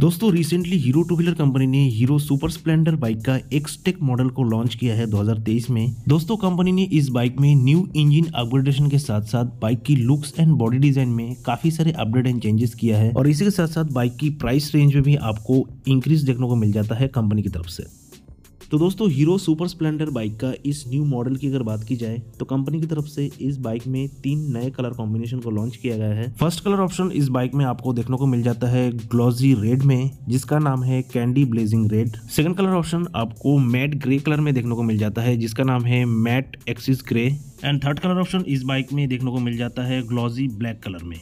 दोस्तों recently Hero two wheeler company ने Hero Super Splendor bike का एक्सटेक मॉडल को लॉन्च किया है 2023 में दोस्तों कंपनी ने इस बाइक में न्यू इंजन अपग्रेडेशन के साथ साथ बाइक की लुक्स एंड बॉडी डिजाइन में काफी सारे अपडेट एंड चेंजेस किया है और इसी के साथ साथ बाइक की प्राइस रेंज में भी आपको इंक्रीज देखने को मिल जाता है कंपनी की तरफ से तो दोस्तों हीरो सुपर स्प्लेंडर बाइक का इस न्यू मॉडल की अगर बात की जाए तो कंपनी की तरफ से इस बाइक में तीन नए कलर कॉम्बिनेशन को लॉन्च किया गया है फर्स्ट कलर ऑप्शन इस बाइक में आपको देखने को मिल जाता है ग्लॉजी रेड में जिसका नाम है candy blazing red second colour option आपको मैट ग्रे कलर में देखने को मिल जाता है जिसका नाम है matte axis grey and third colour option इस बाइक में देखने को मिल जाता है ग्लॉजी ब्लैक कलर में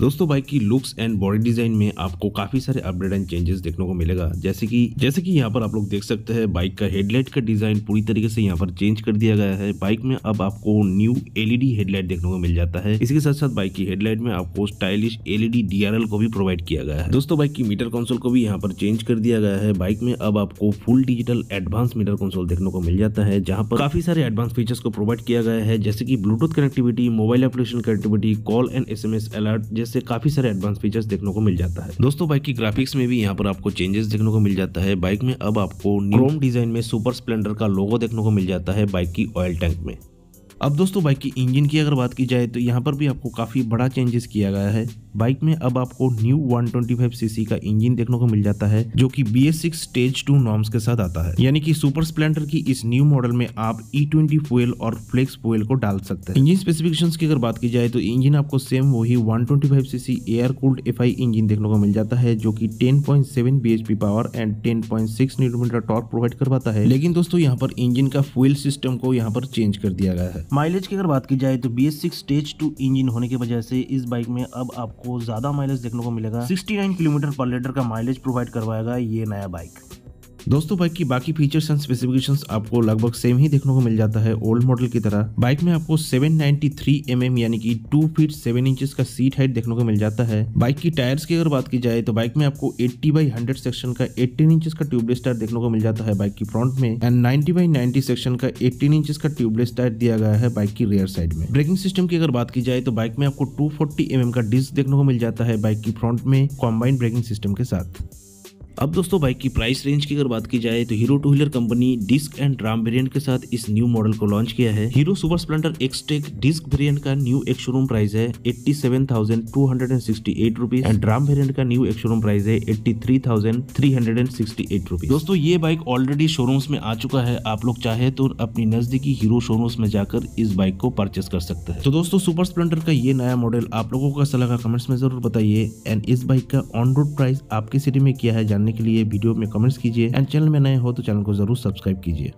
दोस्तों बाइक की लुक्स एंड बॉडी डिजाइन में आपको काफी सारे अपडेट एंड चेंजेस देखने को मिलेगा जैसे कि जैसे कि यहाँ पर आप लोग देख सकते हैं बाइक का हेडलाइट का डिजाइन पूरी तरीके से यहाँ पर चेंज कर दिया गया है बाइक में अब आपको न्यू एलईडी हेडलाइट देखने को मिल जाता है इसके साथ साथ बाइक की हेडलाइट में आपको स्टाइलिश एलईडी डीआरएल को भी प्रोवाइड किया गया है दोस्तों बाइक की मीटर कंसोल को भी यहाँ पर चेंज कर दिया गया है बाइक में अब आपको full digital advance meter console देखने को मिल जाता है जहाँ पर काफी सारे एडवांस फीचर्स को प्रोवाइड किया गया है जैसे की bluetooth connectivity mobile application connectivity call and S M alert वजह से काफी सारे एडवांस फीचर्स देखने को मिल जाता है दोस्तों बाइक की ग्राफिक्स में भी यहाँ पर आपको चेंजेस देखने को मिल जाता है बाइक में अब आपको न्यूम डिजाइन में सुपर स्प्लेंडर का लोगो देखने को मिल जाता है बाइक की ऑयल टैंक में अब दोस्तों बाइक की इंजन की अगर बात की जाए तो यहाँ पर भी आपको काफ़ी बड़ा चेंजेस किया गया है बाइक में अब आपको न्यू 125 सीसी का इंजन देखने को मिल जाता है जो कि B S stage two norms के साथ आता है यानी कि सुपर स्प्लेंडर की इस न्यू मॉडल में आप ई ट्वेंटी फ्यूल और फ्लेक्स फ्यूल को डाल सकते हैं इंजन स्पेसिफिकेशंस की अगर बात की जाए तो इंजन आपको सेम वही 125 CC air cooled F engine देखने को मिल जाता है जो की ten point seven B power and ten point six newton metre torque provide करवाता है लेकिन दोस्तों यहाँ पर इंजन का फ्यूल सिस्टम को यहाँ पर चेंज कर दिया गया है माइलेज की अगर बात की जाए तो बी स्टेज टू इंजिन होने की वजह से इस बाइक में अब आपको आपको ज़्यादा माइलेज देखने को मिलेगा 69 किलोमीटर पर लीटर का माइलेज प्रोवाइड करवाएगा ये नया बाइक दोस्तों बाइक की बाकी फीचर्स एंड स्पेसिफिकेशन आपको लगभग सेम ही देखने को मिल जाता है ओल्ड मॉडल की तरह बाइक में आपको 793 mm यानी कि 2 फीट 7 इंचेस का सीट हाइट देखने को मिल जाता है बाइक की टायर्स की अगर बात की जाए तो बाइक में आपको 80 बाई 100 सेक्शन का 18 इंचेस का ट्यूबलेस टायर देखने को मिल जाता है बाइक की फ्रंट में एंड नाइन्टी बाई 90 सेक्शन का एट्टीन इंचेस का ट्यूबलेस टायर दिया गया है बाइक की रेयर साइड में ब्रेकिंग सिस्टम की अगर बात की जाए तो बाइक में आपको 240 mm का डिस्क देखने को मिल जाता है बाइक की फ्रंट में कॉम्बाइंड ब्रेकिंग सिस्टम के साथ अब दोस्तों बाइक की प्राइस रेंज की अगर बात की जाए तो Hero two wheeler company disc and drum variant के साथ इस न्यू मॉडल को लॉन्च किया है Hero Super Splendor Xtec disc variant का न्यू एक शोरूम प्राइस है eighty seven thousand two hundred and sixty eight rupees and drum variant का new ex showroom price है eighty three thousand three hundred and sixty eight rupees दोस्तों ये bike already showrooms में आ चुका है आप लोग चाहे तो अपनी नजदीकी हीरो शोरूम्स में जाकर इस बाइक को परचेस कर सकते हैं तो दोस्तों सुपर स्प्लेंडर का ये नया मॉडल आप लोगों को सलाह लगा कमेंट्स में जरूर बताइए एंड इस बाइक का ऑन रोड प्राइस आपकी सिटी में क्या है जानने जानने के लिए वीडियो में कमेंट्स कीजिए एंड चैनल में नए हो तो चैनल को जरूर सब्सक्राइब कीजिए